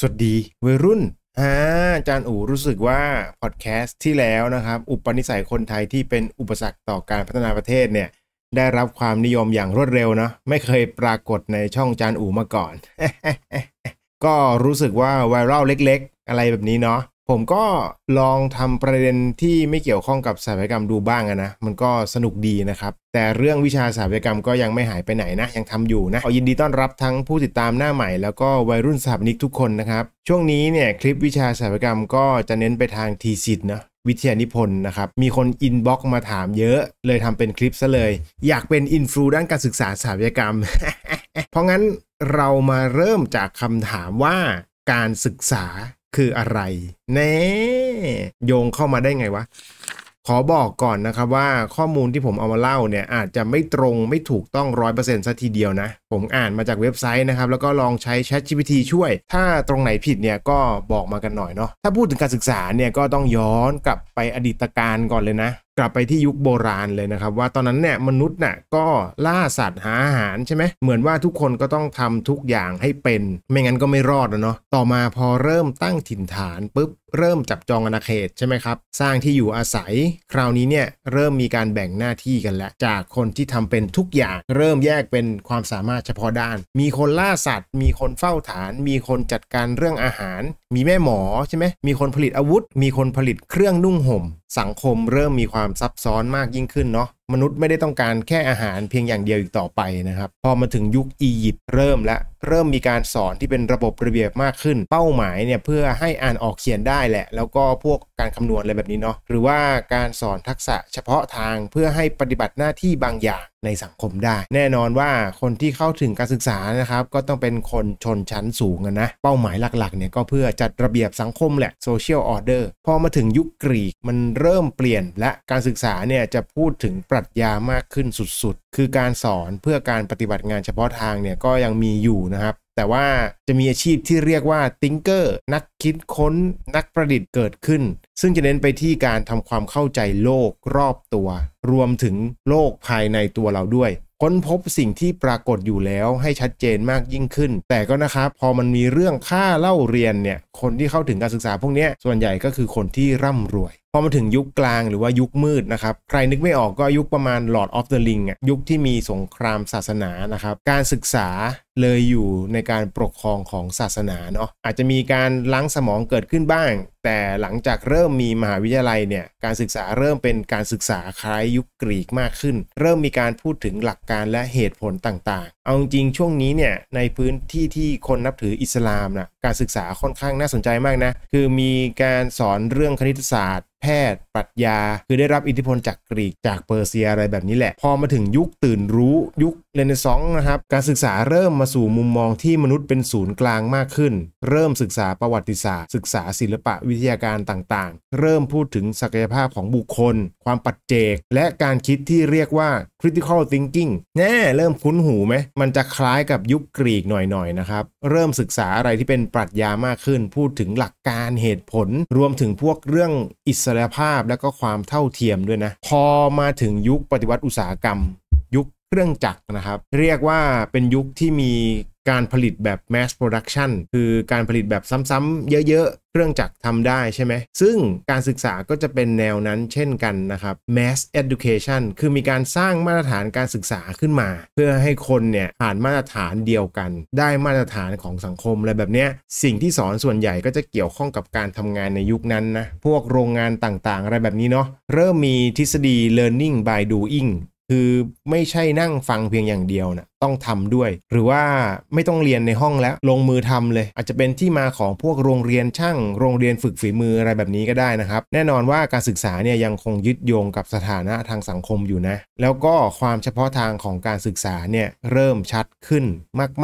สวัสดีวัยรุ่นอ่าอาจารย์อู๋รู้สึกว่าพอดแคสต์ที่แล้วนะครับ อุปนิสัยคนไทยที่เป็นอุปสรรคต่อการพัฒนาประเทศเนี่ย ได้รับความนิยมอย่างรวดเร็วนะไม่เคยปรากฏในช่องจานอู๋มาก่อน ก็รู้สึกว่าไวรัลเล็กๆ อะไรแบบนี้เนาะผมก็ลองทำประเด็นที่ไม่เกี่ยวข้องกับสถาปัตยกรรมดูบ้างนะ มันก็สนุกดีนะครับ แต่เรื่องวิชาสถาปัตยกรรมก็ยังไม่หายไปไหนนะ ยังทำอยู่นะขอยินดีต้อนรับทั้งผู้ติดตามหน้าใหม่ แล้วก็วัยรุ่นสถาปนิกทุกคนนะครับ ช่วงนี้เนี่ยคลิปวิชาสถาปัตยกรรม ก็จะเน้นไปทางทีสิทธ์นะวิทยานิพนธ์นะครับมีคนอินบ็อกมาถามเยอะเลยทำเป็นคลิปซะเลย อยากเป็นอินฟลูด้านการศึกษาสถาปัตยกรรม เพราะงั้นเรามาเริ่มจากคำถามว่าการศึกษาคืออะไรแน่โยงเข้ามาได้ไงวะ ขอบอกก่อนนะครับว่าข้อมูลที่ผมเอามาเล่าเนี่ยอาจจะไม่ตรงไม่ถูกต้องร้อยเปอร์เซ็นต์ซะทีเดียวนะ ผมอ่านมาจากเว็บไซต์นะครับ แล้วก็ลองใช้ Chat GPT ช่วย ถ้าตรงไหนผิดเนี่ยก็บอกมากันหน่อยเนาะถ้าพูดถึงการศึกษาเนี่ยก็ต้องย้อนกลับไปอดีตการก่อนเลยนะกลับไปที่ยุคโบราณเลยนะครับว่าตอนนั้นเนี่ยมนุษย์น่ะก็ล่าสัตว์หาอาหารใช่ไหมเหมือนว่าทุกคนก็ต้องทำทุกอย่างให้เป็นไม่งั้นก็ไม่รอดนะเนาะต่อมาพอเริ่มตั้งถิ่นฐานปุ๊บเริ่มจับจองอาณาเขตใช่ไหมครับสร้างที่อยู่อาศัย คราวนี้เนี่ยเริ่มมีการแบ่งหน้าที่กันแล้วจากคนที่ทำเป็นทุกอย่าง เริ่มแยกเป็นความสามารถเฉพาะด้าน มีคนล่าสัตว์ มีคนเฝ้าฐาน มีคนจัดการเรื่องอาหาร มีแม่หมอใช่ไหมมีคนผลิตอาวุธมีคนผลิตเครื่องนุ่งห่มสังคมเริ่มมีความความซับซ้อนมากยิ่งขึ้นเนาะมนุษย์ไม่ได้ต้องการแค่อาหารเพียงอย่างเดียวอีกต่อไปนะครับพอมาถึงยุคอียิปต์เริ่มและ เริ่มมีการสอนที่เป็นระบบระเบียบมากขึ้น เป้าหมายเนี่ยเพื่อให้อ่านออกเขียนได้แหละ แล้วก็พวกการคำนวณอะไรแบบนี้เนาะหรือว่าการสอนทักษะเฉพาะทางเพื่อให้ปฏิบัติหน้าที่บางอย่างในสังคมได้ แน่นอนว่าคนที่เข้าถึงการศึกษานะครับ ก็ต้องเป็นคนชนชั้นสูงนะเป้าหมายหลักๆเนี่ยก็เพื่อจัดระเบียบสังคมแหละโซเชียลออเดอร์พอมาถึงยุคกรีกมันเริ่มเปลี่ยนและการศึกษาเนี่ยจะพูดถึงปรัชญามากขึ้นสุดๆ คือการสอนเพื่อการปฏิบัติงานเฉพาะทางเนี่ยก็ยังมีอยู่นะครับ แต่ว่าจะมีอาชีพที่เรียกว่าติงเกอร์นักคิดค้นนักประดิษฐ์เกิดขึ้น ซึ่งจะเน้นไปที่การทำความเข้าใจโลกรอบตัว รวมถึงโลกภายในตัวเราด้วย ค้นพบสิ่งที่ปรากฏอยู่แล้วให้ชัดเจนมากยิ่งขึ้น แต่ก็นะครับพอมันมีเรื่องค่าเล่าเรียนเนี่ยคนที่เข้าถึงการศึกษา พวกนี้ส่วนใหญ่ก็คือคนที่ร่ำรวยพอมาถึงยุคกลางหรือว่ายุคมืดนะครับ ใครนึกไม่ออกก็ยุคประมาณ Lord of the Ring ยุคที่มีสงครามศาสนานะครับ การศึกษาเลยอยู่ในการปกครองของศาสนาเนาะ อาจจะมีการล้างสมองเกิดขึ้นบ้าง แต่หลังจากเริ่มมีมหาวิทยาลัยเนี่ย การศึกษาเริ่มเป็นการศึกษาคล้ายยุคกรีกมากขึ้น เริ่มมีการพูดถึงหลักการและเหตุผลต่างๆเอาจริงช่วงนี้เนี่ยในพื้นที่ที่คนนับถืออิสลามนะการศึกษาค่อนข้างน่าสนใจมากนะ คือมีการสอนเรื่องคณิตศาสตร์แพทย์ปรัชญาคือได้รับอิทธิพลจากกรีกจากเปอร์เซียอะไรแบบนี้แหละ พอมาถึงยุคตื่นรู้ยุคเรเนซองส์นะครับ การศึกษาเริ่มมาสู่มุมมองที่มนุษย์เป็นศูนย์กลางมากขึ้น เริ่มศึกษาประวัติศาสตร์ศึกษาศิลปะวิทยาการต่าง ๆ เริ่มพูดถึงศักยภาพของบุคคล ความปัจเจก และการคิดที่เรียกว่า critical thinking แน่เริ่มคุ้นหูไหมมันจะคล้ายกับยุคกรีกหน่อยๆนะครับเริ่มศึกษาอะไรที่เป็นปรัชญามากขึ้น พูดถึงหลักการเหตุผลรวมถึงพวกเรื่องอิสสรภาพและก็ความเท่าเทียมด้วยนะ พอมาถึงยุคปฏิวัติอุตสาหกรรม ยุคเครื่องจักรนะครับ เรียกว่าเป็นยุคที่มีการผลิตแบบ mass production คือการผลิตแบบซ้ำๆ เยอะ ๆ เครื่องจักรทำได้ใช่ไหม ซึ่งการศึกษาก็จะเป็นแนวนั้นเช่นกันนะครับ mass education คือมีการสร้างมาตรฐานการศึกษาขึ้นมา เพื่อให้คนเนี่ย ผ่านมาตรฐานเดียวกัน ได้มาตรฐานของสังคม อะไรแบบเนี้ย สิ่งที่สอนส่วนใหญ่ก็จะเกี่ยวข้องกับการทำงานในยุคนั้นนะ พวกโรงงานต่างๆ อะไรแบบนี้เนาะ เริ่มมีทฤษฎี learning by doing คือไม่ใช่นั่งฟังเพียงอย่างเดียวนะต้องทำด้วยหรือว่าไม่ต้องเรียนในห้องแล้ว ลงมือทำเลยอาจจะเป็นที่มาของพวกโรงเรียนช่างโรงเรียนฝึกฝีมืออะไรแบบนี้ก็ได้นะครับ แน่นอนว่าการศึกษาเนี่ยยังคงยึดโยงกับสถานะทางสังคมอยู่นะ แล้วก็ความเฉพาะทางของการศึกษาเนี่ยเริ่มชัดขึ้น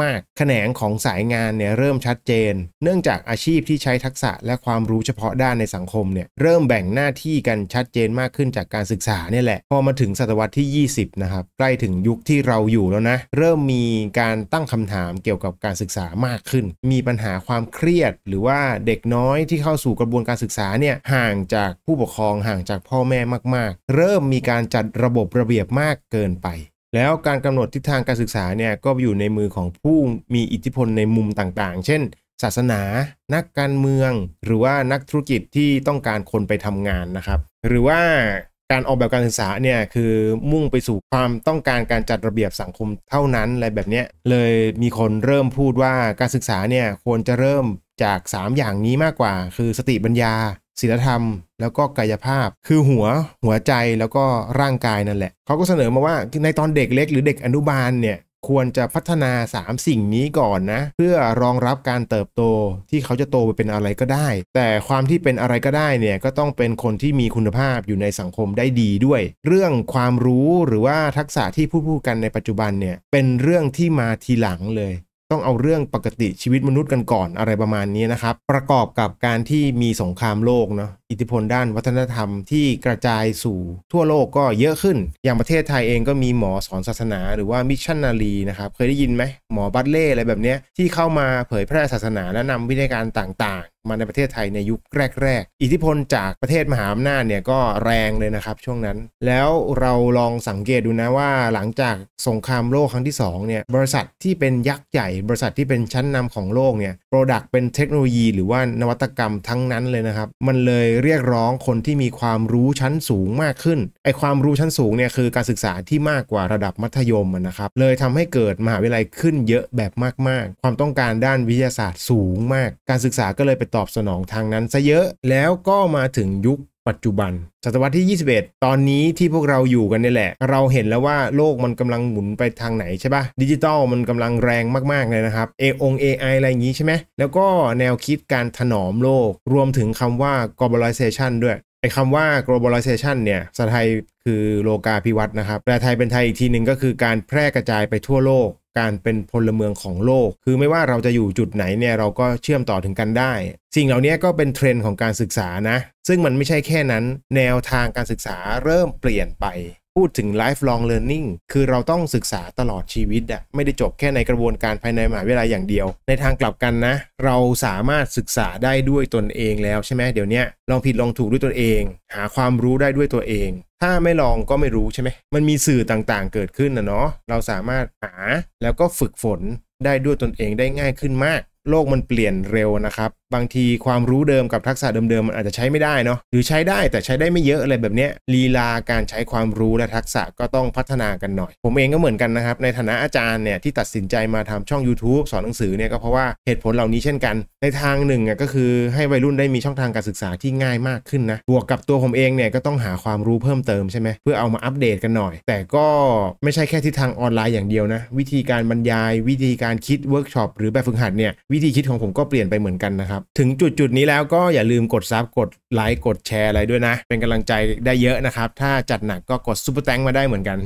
มากๆแขนงของสายงานเนี่ยเริ่มชัดเจน เนื่องจากอาชีพที่ใช้ทักษะและความรู้เฉพาะด้านในสังคมเนี่ยเริ่มแบ่งหน้าที่กันชัดเจนมากขึ้นจากการศึกษาเนี่ยแหละพอมาถึงศตวรรษที่ 20นะครับใกล้ถึงยุคที่เราอยู่แล้วนะเริ่มมีการตั้งคำถามเกี่ยวกับการศึกษามากขึ้น มีปัญหาความเครียด หรือว่าเด็กน้อยที่เข้าสู่กระบวนการศึกษาเนี่ยห่างจากผู้ปกครองห่างจากพ่อแม่มากๆ เริ่มมีการจัดระบบระเบียบมากเกินไป แล้วการกำหนดทิศทางการศึกษาเนี่ยก็อยู่ในมือของผู้มีอิทธิพลในมุมต่างๆ เช่นศาสนา นักการเมือง หรือว่านักธุรกิจที่ต้องการคนไปทำงานนะครับ หรือว่าการออกแบบการศึกษาเนี่ยคือมุ่งไปสู่ความต้องการการจัดระเบียบสังคมเท่านั้นอะไรแบบเนี้ยเลยมีคนเริ่มพูดว่าการศึกษาเนี่ยควรจะเริ่มจาก 3 อย่างนี้มากกว่า คือสติปัญญาศีลธรรม แล้วก็กายภาพ คือหัวหัวใจแล้วก็ร่างกายนั่นแหละเขาก็เสนอมาว่าในตอนเด็กเล็กหรือเด็กอนุบาลเนี่ยควรจะพัฒนา 3 สิ่งนี้ก่อนนะ เพื่อรองรับการเติบโตที่เขาจะโตไปเป็นอะไรก็ได้ แต่ความที่เป็นอะไรก็ได้เนี่ยก็ต้องเป็นคนที่มีคุณภาพอยู่ในสังคมได้ดีด้วย เรื่องความรู้หรือว่าทักษะที่พูดพูดกันในปัจจุบันเนี่ย เป็นเรื่องที่มาทีหลังเลย ต้องเอาเรื่องปกติชีวิตมนุษย์กันก่อนอะไรประมาณนี้นะครับ ประกอบกับการที่มีสงครามโลกเนาะอิทธิพลด้านวัฒนธรรมที่กระจายสู่ทั่วโลกก็เยอะขึ้น อย่างประเทศไทยเองก็มีหมอสอนศาสนาหรือว่ามิชชันนารีนะครับ เคยได้ยินไหมหมอบัตเล่อะไรแบบนี้ที่เข้ามาเผยแพร่ศาสนาและนำวิธีการต่างๆ มาในประเทศไทยในยุคแรกๆ อิทธิพลจากประเทศมหาอำนาจเนี่ย ก็แรงเลยนะครับช่วงนั้น แล้วเราลองสังเกตดูนะว่า หลังจากสงครามโลกครั้งที่2เนี่ยบริษัทที่เป็นยักษ์ใหญ่บริษัทที่เป็นชั้นนำของโลกเนี่ยโปรดักต์เป็นเทคโนโลยีหรือว่านวัตกรรมทั้งนั้นเลยนะครับ มันเลยเรียกร้องคนที่มีความรู้ชั้นสูงมากขึ้น ไอความรู้ชั้นสูงเนี่ยคือการศึกษาที่มากกว่าระดับมัธยมนะครับ เลยทำให้เกิดมหาวิทยาลัยขึ้นเยอะแบบมาก ๆ ความต้องการด้านวิทยาศาสตร์สูงมาก การศึกษาก็เลยไปตอบสนองทางนั้นซะเยอะ แล้วก็มาถึงยุคปัจจุบันศตวรรษที่ 21 ตอนนี้ที่พวกเราอยู่กันนี่แหละ เราเห็นแล้วว่าโลกมันกำลังหมุนไปทางไหนใช่ปะ่ะ ดิจิตอลมันกำลังแรงมาก ๆ เลยนะครับเอองเอไออะไรอย่างนี้ใช่ไหมแล้วก็แนวคิดการถนอมโลก รวมถึงคำว่า globalization ด้วยไอ้คำว่า globalization เนี่ยสาไทยคือโลกาภิวัตน์นะครับแปลไทยเป็นไทยอีกทีหนึ่งก็คือการแพร่กระจายไปทั่วโลก การเป็นพลเมืองของโลก คือไม่ว่าเราจะอยู่จุดไหนเนี่ย เราก็เชื่อมต่อถึงกันได้ สิ่งเหล่านี้ก็เป็นเทรนด์ของการศึกษานะ ซึ่งมันไม่ใช่แค่นั้น แนวทางการศึกษาเริ่มเปลี่ยนไปพูดถึง lifelong learning คือเราต้องศึกษาตลอดชีวิตอะไม่ได้จบแค่ในกระบวนการภายในมหาวิทยาลัยอย่างเดียว ในทางกลับกันนะ เราสามารถศึกษาได้ด้วยตนเองแล้วใช่ไหม เดี๋ยวนี้ลองผิดลองถูกด้วยตนเอง หาความรู้ได้ด้วยตัวเอง ถ้าไม่ลองก็ไม่รู้ใช่ไหม มันมีสื่อต่างๆเกิดขึ้นนะเนาะ เราสามารถหาแล้วก็ฝึกฝนได้ด้วยตนเองได้ง่ายขึ้นมากโลกมันเปลี่ยนเร็วนะครับ บางทีความรู้เดิมกับทักษะเดิมๆ มันอาจจะใช้ไม่ได้เนาะ หรือใช้ได้แต่ใช้ได้ไม่เยอะอะไรแบบนี้ลีลาการใช้ความรู้และทักษะก็ต้องพัฒนากันหน่อย ผมเองก็เหมือนกันนะครับ ในฐานะอาจารย์เนี่ยที่ตัดสินใจมาทำช่อง YouTube สอนหนังสือเนี่ยก็เพราะว่าเหตุผลเหล่านี้เช่นกัน ในทางหนึ่งก็คือให้วัยรุ่นได้มีช่องทางการศึกษาที่ง่ายมากขึ้นนะ บวกกับตัวผมเองเนี่ยก็ต้องหาความรู้เพิ่มเติมใช่ไหมเพื่อเอามาอัปเดตกันหน่อย แต่ก็ไม่ใช่แค่ทิศทางออนไลน์อย่างเดียวนะวิธีการบรรยายวิธีการคิดเวิร์กช็อปหรือแบบฝึกหัดเนี่ยวิธีคิดของผมก็เปลี่ยนไปเหมือนกันนะครับ ถึงจุดจุดนี้แล้วก็อย่าลืมกด ซับกดไลค์กดแชร์อะไรด้วยนะ เป็นกำลังใจได้เยอะนะครับ ถ้าจัดหนักก็กดซุปเปอร์แตงมาได้เหมือนกัน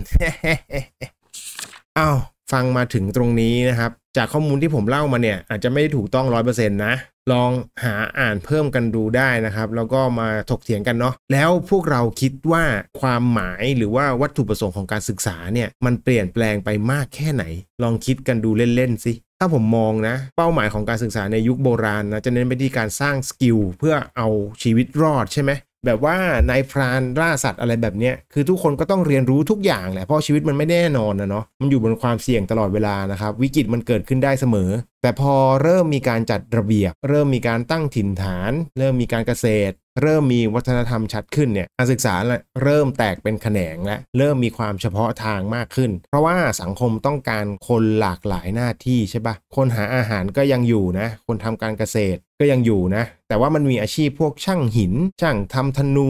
อ้าวฟังมาถึงตรงนี้นะครับ จากข้อมูลที่ผมเล่ามาเนี่ย อาจจะไม่ได้ถูกต้องร้อยเปอร์เซ็นต์นะ ลองหาอ่านเพิ่มกันดูได้นะครับ แล้วก็มาถกเถียงกันเนาะแล้วพวกเราคิดว่าความหมายหรือว่าวัตถุประสงค์ของการศึกษาเนี่ยมันเปลี่ยนแปลงไปมากแค่ไหน ลองคิดกันดูเล่นๆสิถ้าผมมองนะเป้าหมายของการศึกษาในยุคโบราณนะจะเน้นไปที่การสร้างสกิลเพื่อเอาชีวิตรอดใช่ไหม แบบว่านายพรานล่าสัตว์อะไรแบบนี้ คือทุกคนก็ต้องเรียนรู้ทุกอย่างแหละเพราะชีวิตมันไม่แน่นอนนะเนาะมันอยู่บนความเสี่ยงตลอดเวลานะครับ วิกฤตมันเกิดขึ้นได้เสมอ แต่พอเริ่มมีการจัดระเบียบ เริ่มมีการตั้งถิ่นฐาน เริ่มมีการเกษตรเริ่มมีวัฒนธรรมชัดขึ้นเนี่ยการศึกษาเริ่มแตกเป็นแขนงและเริ่มมีความเฉพาะทางมากขึ้น เพราะว่าสังคมต้องการคนหลากหลายหน้าที่ใช่ปะคนหาอาหารก็ยังอยู่นะ คนทำการเกษตรก็ยังอยู่นะ แต่ว่ามันมีอาชีพพวก ช่างหิน ช่างทำธนู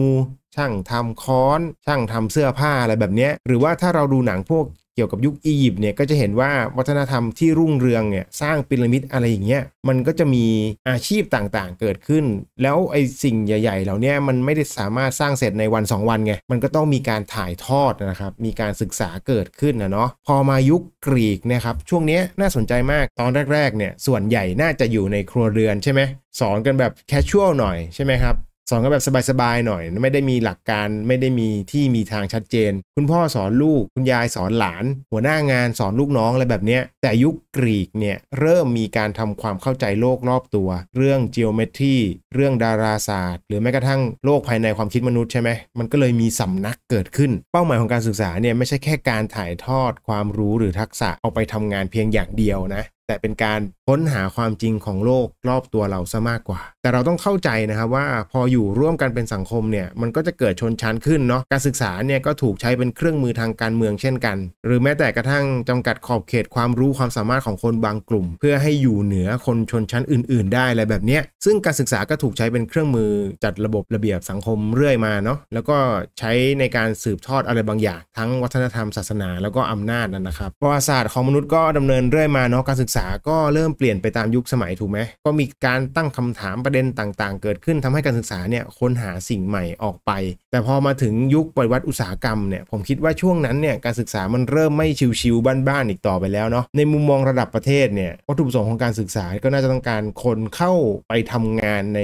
ช่างทำค้อน ช่างทำเสื้อผ้าอะไรแบบนี้ หรือว่าถ้าเราดูหนังพวกกี่ยวกับยุคอียิปต์เนี่ยก็จะเห็นว่าวัฒนธรรมที่รุ่งเรืองเนี่ยสร้างพีระมิดอะไรอย่างเงี้ยมันก็จะมีอาชีพต่างๆ เกิดขึ้น แล้วไอ้สิ่งใหญ่ๆ เหล่านี้มันไม่ได้สามารถสร้างเสร็จในวัน 2 วันไงมันก็ต้องมีการถ่ายทอดนะครับ มีการศึกษาเกิดขึ้นนะเนาะพอมายุคกรีกนะครับช่วงนี้น่าสนใจมากตอนแรกๆเนี่ยส่วนใหญ่น่าจะอยู่ในครัวเรือนใช่ไหมสอนกันแบบแคชชวลหน่อยใช่ไหมครับสอนก็แบบสบาย ๆ หน่อย ไม่ได้มีหลักการไม่ได้มีที่มีทางชัดเจน คุณพ่อสอนลูกคุณยายสอนหลาน หัวหน้างานสอนลูกน้องอะไรแบบเนี้ยแต่ยุคกรีกเนี่ยเริ่มมีการทำความเข้าใจโลกรอบตัว เรื่องิโอเมตรีเรื่องดาราศาสตร์หรือแม้กระทั่งโลกภายในความคิดมนุษย์ใช่ไหมมันก็เลยมีสำนักเกิดขึ้นเป้าหมายของการศึกษาเนี่ยไม่ใช่แค่การถ่ายทอดความรู้หรือทักษะเอาไปทำงานเพียงอย่างเดียวนะแต่เป็นการค้นหาความจริงของโลก รอบตัวเราซะมากกว่า แต่เราต้องเข้าใจนะครับว่าพออยู่ร่วมกันเป็นสังคมเนี่ยมันก็จะเกิดชนชั้นขึ้นเนาะการศึกษาเนี่ยก็ถูกใช้เป็นเครื่องมือทางการเมืองเช่นกัน หรือแม้แต่กระทั่งจำกัดขอบเขตความรู้ความสามารถของคนบางกลุ่ม เพื่อให้อยู่เหนือคนชนชั้นอื่น ๆ ได้อะไรแบบนี้ซึ่งการศึกษาก็ถูกใช้เป็นเครื่องมือจัดระบบระเบียบสังคมเรื่อยมาเนาะแล้วก็ใช้ในการสืบทอดอะไรบางอย่าง ทั้งวัฒนธรรมศาสนาแล้วก็อำนาจนั่นนะครับประวัติศาสตร์ของมนุษย์ก็ดำเนินเรื่อยมาเนาะการศึกษาาก็เริ่มเปลี่ยนไปตามยุคสมัยถูกไหมก็มีการตั้งคำถามประเด็นต่างๆเกิดขึ้นทำให้การศึกษาเนี่ยค้นหาสิ่งใหม่ออกไป แต่พอมาถึงยุคปฏิวัติอุตสาหกรรมเนี่ยผมคิดว่าช่วงนั้นเนี่ยการศึกษามันเริ่มไม่ชิวๆบ้านๆอีกต่อไปแล้วเนาะในมุมมองระดับประเทศเนี่ยวัตถุประสงค์ของการศึกษาก็น่าจะต้องการคนเข้าไปทำงานใน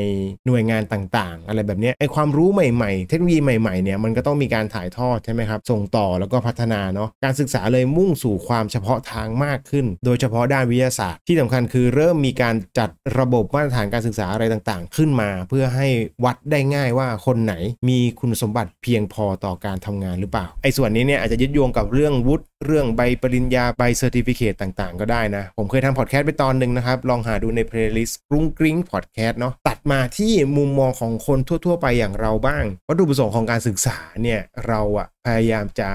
หน่วยงานต่าง ๆ อะไรแบบนี้ไอความรู้ใหม่ๆ เทคโนโลยีใหม่ๆเนี่ยมันก็ต้องมีการถ่ายทอดใช่ไหมครับส่งต่อแล้วก็พัฒนาเนาะการศึกษาเลยมุ่งสู่ความเฉพาะทางมากขึ้น โดยเฉพาะด้านวิทยาาศาสตร์ที่สำคัญคือเริ่มมีการจัดระบบมาตรฐานการศึกษาอะไรต่างๆ ขึ้นมาเพื่อให้วัดได้ง่ายว่าคนไหนมีคุณสมบัติเพียงพอต่อการทำงานหรือเปล่าไอ้ส่วนนี้เนี่ยอาจจะยึดโยงกับเรื่องวุฒิเรื่องใบปริญญา ใบเซอร์ติฟิเคตต่าง ๆ ก็ได้นะ ผมเคยทำพอดแคสต์ไปตอนหนึ่งนะครับ ลองหาดูในเพลย์ลิสต์กรุ้งกริ้งพอดแคสต์เนาะ ตัดมาที่มุมมองของคนทั่ว ๆ ไปอย่างเราบ้าง วัตถุประสงค์ของการศึกษาเนี่ย เราอะพยายามจะ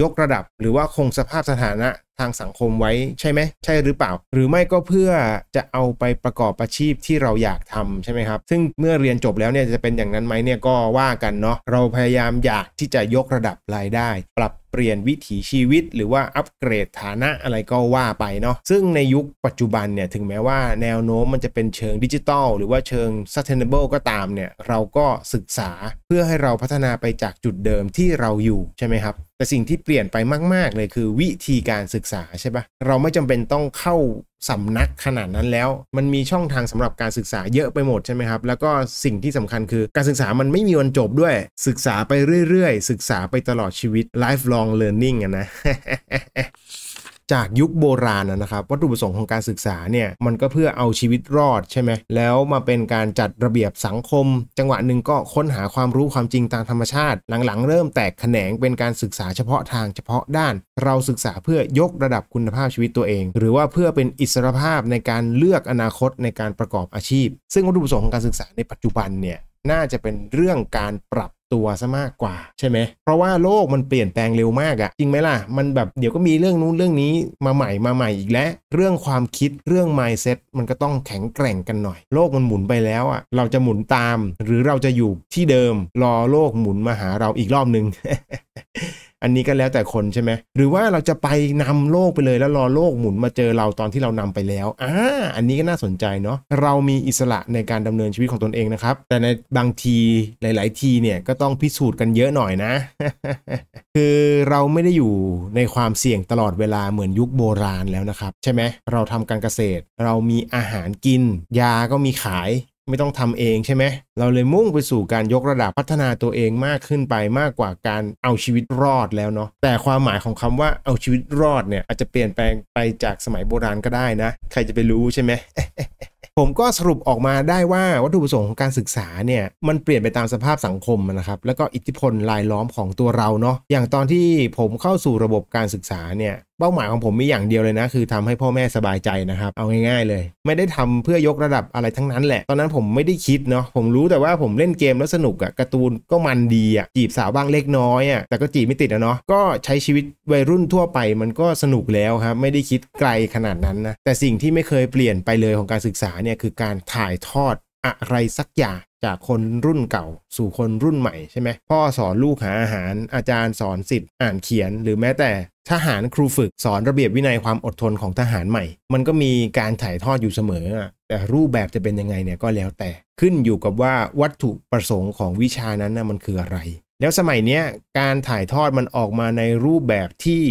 ยกระดับ หรือว่าคงสภาพสถานะทางสังคมไว้ใช่ไหม ใช่หรือเปล่า หรือไม่ก็เพื่อจะเอาไปประกอบอาชีพที่เราอยากทำใช่ไหมครับ ซึ่งเมื่อเรียนจบแล้วเนี่ยจะเป็นอย่างนั้นไหมเนี่ยก็ว่ากันเนาะ เราพยายามอยากที่จะยกระดับรายได้ปรับปลี่ยนวิถีชีวิตหรือว่าอัปเกรดฐานะอะไรก็ว่าไปเนาะซึ่งในยุคปัจจุบันเนี่ยถึงแม้ว่าแนวโน้มมันจะเป็นเชิงดิจิตอลหรือว่าเชิง sustainable ก็ตามเนี่ยเราก็ศึกษาเพื่อให้เราพัฒนาไปจากจุดเดิมที่เราอยู่ใช่ไหมครับแต่สิ่งที่เปลี่ยนไปมาก ๆ เลยคือวิธีการศึกษาใช่ปะเราไม่จำเป็นต้องเข้าสำนักขนาดนั้นแล้ว มันมีช่องทางสำหรับการศึกษาเยอะไปหมดใช่ไหมครับ แล้วก็สิ่งที่สำคัญคือการศึกษามันไม่มีวันจบด้วย ศึกษาไปเรื่อยๆ ศึกษาไปตลอดชีวิต lifelong learning นะจากยุคโบราณนะครับ วัตถุประสงค์ของการศึกษาเนี่ย มันก็เพื่อเอาชีวิตรอดใช่ไหมแล้วมาเป็นการจัดระเบียบสังคม จังหวะหนึ่งก็ค้นหาความรู้ความจริงตามธรรมชาติ หลังๆ เริ่มแตกแขนงเป็นการศึกษาเฉพาะทางเฉพาะด้าน เราศึกษาเพื่อยกระดับคุณภาพชีวิตตัวเอง หรือว่าเพื่อเป็นอิสรภาพในการเลือกอนาคตในการประกอบอาชีพ ซึ่งวัตถุประสงค์ของการศึกษาในปัจจุบันเนี่ยน่าจะเป็นเรื่องการปรับตัวซะมากกว่าใช่ไหม เพราะว่าโลกมันเปลี่ยนแปลงเร็วมากอะจริงไหมล่ะ มันแบบเดี๋ยวก็มีเรื่องนู้นเรื่องนี้มาใหม่มาใหม่อีกแล้ว เรื่องความคิดเรื่อง mindset มันก็ต้องแข็งแกร่งกันหน่อยโลกมันหมุนไปแล้วอะเราจะหมุนตาม หรือเราจะอยู่ที่เดิมรอโลกหมุนมาหาเราอีกรอบนึงอันนี้ก็แล้วแต่คนใช่ไหมหรือว่าเราจะไปนำโลกไปเลยแล้วรอโลกหมุนมาเจอเราตอนที่เรานำไปแล้วอ่าอันนี้ก็น่าสนใจเนาะเรามีอิสระในการดำเนินชีวิตของตนเองนะครับ แต่ในบางทีหลาย ๆทีเนี่ยก็ต้องพิสูจน์กันเยอะหน่อยนะ คือเราไม่ได้อยู่ในความเสี่ยงตลอดเวลาเหมือนยุคโบราณแล้วนะครับ ใช่ไหมเราทำการเกษตรเรามีอาหารกิน ยาก็มีขายไม่ต้องทำเองใช่ไหมเราเลยมุ่งไปสู่การยกระดับพัฒนาตัวเองมากขึ้นไปมากกว่าการเอาชีวิตรอดแล้วเนาะ แต่ความหมายของคำว่าเอาชีวิตรอดเนี่ยอาจจะเปลี่ยนแปลงไปจากสมัยโบราณก็ได้นะ ใครจะไปรู้ใช่ไหมผมก็สรุปออกมาได้ว่าวัตถุประสงค์ของการศึกษาเนี่ยมันเปลี่ยนไปตามสภาพสังคมนะครับ แล้วก็อิทธิพลลายล้อมของตัวเราเนาะ อย่างตอนที่ผมเข้าสู่ระบบการศึกษาเนี่ยเป้าหมายของผมมีอย่างเดียวเลยนะ คือทำให้พ่อแม่สบายใจนะครับเอาง่ายๆ เลย ไม่ได้ทำเพื่อยกระดับอะไรทั้งนั้นแหละ ตอนนั้นผมไม่ได้คิดเนาะผมรู้แต่ว่าผมเล่นเกมแล้วสนุกอะการ์ตูนก็มันดีอะจีบสาวบ้างเล็กน้อยอะแต่ก็จีบไม่ติดนะเนาะก็ใช้ชีวิตวัยรุ่นทั่วไปมันก็สนุกแล้วครับไม่ได้คิดไกลขนาดนั้นนะแต่สิ่งที่ไม่เคยเปลี่ยนไปเลยของการศึกษาเนี่ยคือการถ่ายทอดอะไรสักอย่างจากคนรุ่นเก่า สู่คนรุ่นใหม่ใช่ไหมพ่อสอนลูกหาอาหารอาจารย์สอนสิทธิ์อ่านเขียน หรือแม้แต่ทหารครูฝึกสอนระเบียบวินัยความอดทนของทหารใหม่ มันก็มีการถ่ายทอดอยู่เสมอ แต่รูปแบบจะเป็นยังไงเนี่ยก็แล้วแต่ขึ้นอยู่กับว่าวัตถุประสงค์ของวิชานั้นนะมันคืออะไร แล้วสมัยนี้การถ่ายทอดมันออกมาในรูปแบบที่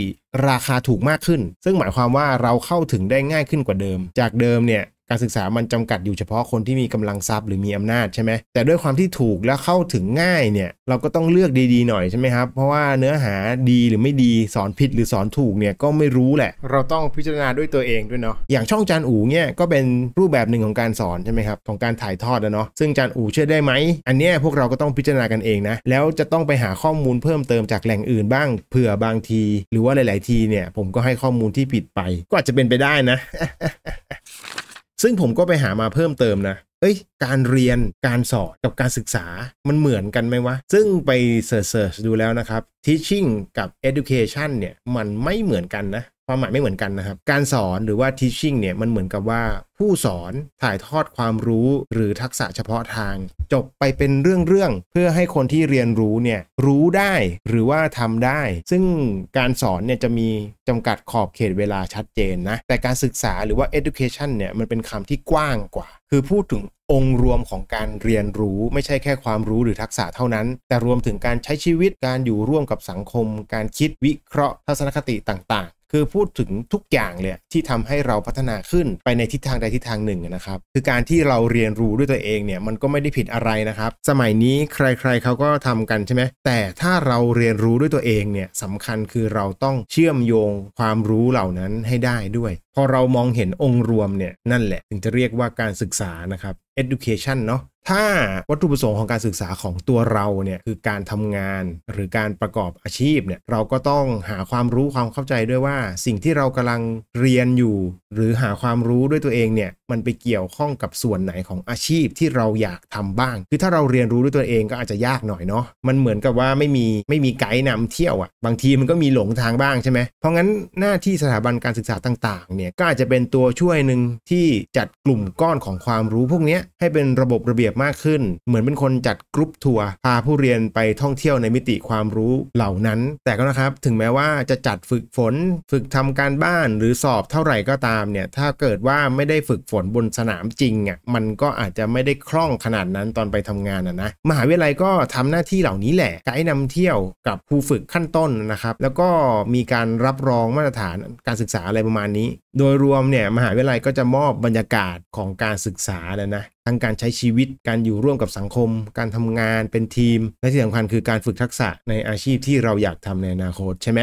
ราคาถูกมากขึ้น ซึ่งหมายความว่าเราเข้าถึงได้ง่ายขึ้นกว่าเดิม จากเดิมเนี่ยการศึกษามันจำกัดอยู่เฉพาะคนที่มีกำลังทรัพย์หรือมีอำนาจใช่ไหม แต่ด้วยความที่ถูกและเข้าถึงง่ายเนี่ย เราก็ต้องเลือกดี ๆ หน่อยใช่ไหมครับ เพราะว่าเนื้อหาดีหรือไม่ดีสอนผิดหรือสอนถูกเนี่ย ก็ไม่รู้แหละ เราต้องพิจารณาด้วยตัวเองด้วยเนาะ อย่างช่องจานอูเนี่ย ก็เป็นรูปแบบหนึ่งของการสอนใช่ไหมครับ ของการถ่ายทอดนะเนาะ ซึ่งจานอูเชื่อได้ไหม อันเนี้ยพวกเราก็ต้องพิจารณากันเองนะ แล้วจะต้องไปหาข้อมูลเพิ่มเติมจากแหล่งอื่นบ้าง เผื่อบางที หรือว่าหลาย ๆ ที เนี่ย ผมก็ให้ข้อมูลที่ผิดไปก็อาจจะเป็นไปได้นะซึ่งผมก็ไปหามาเพิ่มเติมนะ เอ้ย การเรียน การสอนกับการศึกษา มันเหมือนกันไหมวะ ซึ่งไปเสิร์ชดูแล้วนะครับ teaching กับ education เนี่ย มันไม่เหมือนกันนะความหมายไม่เหมือนกันนะครับการสอนหรือว่า teaching เนี่ยมันเหมือนกับว่า ผู้สอนถ่ายทอดความรู้หรือทักษะเฉพาะทาง จบไปเป็นเรื่องๆ เพื่อให้คนที่เรียนรู้เนี่ยรู้ได้หรือว่าทำได้ ซึ่งการสอนเนี่ยจะมีจำกัดขอบเขตเวลาชัดเจนนะแต่การศึกษาหรือว่า education เนี่ยมันเป็นคำที่กว้างกว่า คือพูดถึงองค์รวมของการเรียนรู้ไม่ใช่แค่ความรู้หรือทักษะเท่านั้น แต่รวมถึงการใช้ชีวิตการอยู่ร่วมกับสังคม การคิดวิเคราะห์ ทัศนคติต่าง ๆคือพูดถึงทุกอย่างเลยที่ทำให้เราพัฒนาขึ้นไปในทิศทางใดทิศทางหนึ่งนะครับ คือการที่เราเรียนรู้ด้วยตัวเองเนี่ยมันก็ไม่ได้ผิดอะไรนะครับ สมัยนี้ใครๆเขาก็ทำกันใช่ไหมแต่ถ้าเราเรียนรู้ด้วยตัวเองเนี่ยสำคัญคือเราต้องเชื่อมโยงความรู้เหล่านั้นให้ได้ด้วย พอเรามองเห็นองค์รวมเนี่ยนั่นแหละถึงจะเรียกว่าการศึกษานะครับ education เนาะถ้าวัตถุประสงค์ของการศึกษาของตัวเราเนี่ยคือการทำงาน หรือการประกอบอาชีพเนี่ยเราก็ต้องหาความรู้ความเข้าใจด้วยว่า สิ่งที่เรากำลังเรียนอยู่ หรือหาความรู้ด้วยตัวเองเนี่ยมันไปเกี่ยวข้องกับส่วนไหนของอาชีพที่เราอยากทำบ้าง คือถ้าเราเรียนรู้ด้วยตัวเองก็อาจจะยากหน่อยเนาะมันเหมือนกับว่าไม่มีไม่มีไกด์นาเที่ยวอะ่ะบางทีมันก็มีหลงทางบ้างใช่ไหมเพราะงั้นหน้าที่สถาบันการศึกษาต่างๆเนี่ยก็อาจจะเป็นตัวช่วยหนึ่งที่จัดกลุ่มก้อนของความรู้พวกนี้ให้เป็นระบบระเบียบมากขึ้น เหมือนเป็นคนจัดกรุ๊ปทัวร์พาผู้เรียนไปท่องเที่ยวในมิติความรู้เหล่านั้น แต่ก็นะครับถึงแม้ว่าจะจัดฝึกฝนฝึกทำการบ้านหรือสอบเท่าไหร่ก็ตามเนี่ย ถ้าเกิดว่าไม่ได้ฝึกฝนบนสนามจริงอ่ะมันก็อาจจะไม่ได้คล่องขนาดนั้นตอนไปทำงานอ่ะนะมหาวิทยาลัยก็ทำหน้าที่เหล่านี้แหละไกด์นาเที่ยวกับผู้ฝึกขั้นต้นนะครับ แล้วก็มีการรับรองมาตรฐานการศึกษาอะไรประมาณนี้ โดยรวมเนี่ย มหาวิทยาลัยก็จะมอบบรรยากาศของการศึกษาเลยนะทั้งการใช้ชีวิต การอยู่ร่วมกับสังคม การทำงานเป็นทีม และที่สำคัญคือการฝึกทักษะในอาชีพที่เราอยากทำในอนาคตใช่ไหม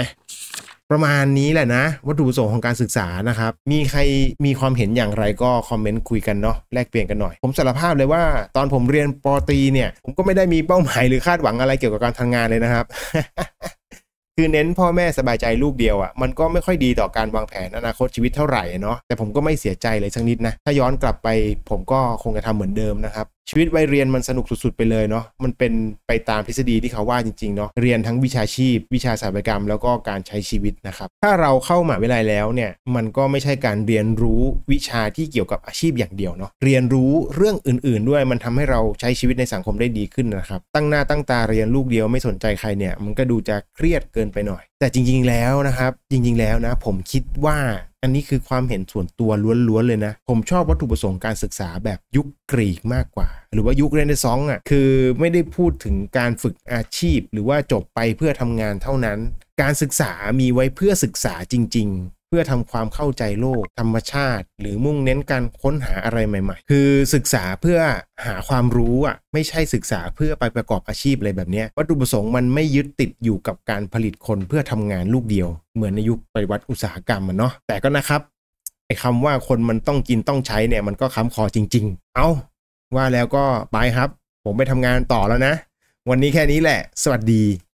ประมาณนี้แหละนะ วัตถุประสงค์ของการศึกษานะครับ มีใครมีความเห็นอย่างไรก็คอมเมนต์คุยกันเนาะ แลกเปลี่ยนกันหน่อย ผมสารภาพเลยว่าตอนผมเรียนปอตีเนี่ย ผมก็ไม่ได้มีเป้าหมายหรือคาดหวังอะไรเกี่ยวกับการทำงานเลยนะครับคือเน้นพ่อแม่สบายใจลูกเดียวอะ่ะมันก็ไม่ค่อยดีต่อการวางแผนอนาคตชีวิตเท่าไหร่เนาะแต่ผมก็ไม่เสียใจเลยสักนิดนะ ถ้าย้อนกลับไปผมก็คงจะทำเหมือนเดิมนะครับชีวิตวัยเรียนมันสนุกสุด ๆไปเลยเนาะ มันเป็นไปตามทฤษฎีที่เขาว่าจริงๆ เนาะ เรียนทั้งวิชาชีพวิชาสถาปัตยกรรมแล้วก็การใช้ชีวิตนะครับ ถ้าเราเข้ามาวิทยาลัยแล้วเนี่ย มันก็ไม่ใช่การเรียนรู้วิชาที่เกี่ยวกับอาชีพอย่างเดียวเนาะ เรียนรู้เรื่องอื่นๆด้วย มันทำให้เราใช้ชีวิตในสังคมได้ดีขึ้นนะครับ ตั้งหน้าตั้งตาเรียนลูกเดียวไม่สนใจใครเนี่ย มันก็ดูจะเครียดเกินไปหน่อย แต่จริงๆแล้วนะครับ จริงๆแล้วนะ ผมคิดว่าอันนี้คือความเห็นส่วนตัวล้วนๆเลยนะ ผมชอบวัตถุประสงค์การศึกษาแบบยุคกรีกมากกว่า หรือว่ายุคเรเนซองส์อ่ะคือไม่ได้พูดถึงการฝึกอาชีพ หรือว่าจบไปเพื่อทำงานเท่านั้น การศึกษามีไว้เพื่อศึกษาจริงพื่อทำความเข้าใจโลกธรรมชาติ หรือมุ่งเน้นการค้นหาอะไรใหม่ ๆ คือศึกษาเพื่อหาความรู้อ่ะไม่ใช่ศึกษาเพื่อไปประกอบอาชีพอะไรแบบนี้ วัตถุประสงค์มันไม่ยึดติดอยู่กับการผลิตคนเพื่อทำงานลูกเดียว เหมือนในยุคปฏิวัติอุตสาหกรรมมันเนาะแต่ก็นะครับ ไอ้คำว่าคนมันต้องกินต้องใช้เนี่ยมันก็ค้ำคอจริง ๆ เอาาว่าแล้วก็ไปครับ ผมไปทำงานต่อแล้วนะ วันนี้แค่นี้แหละ สวัสดี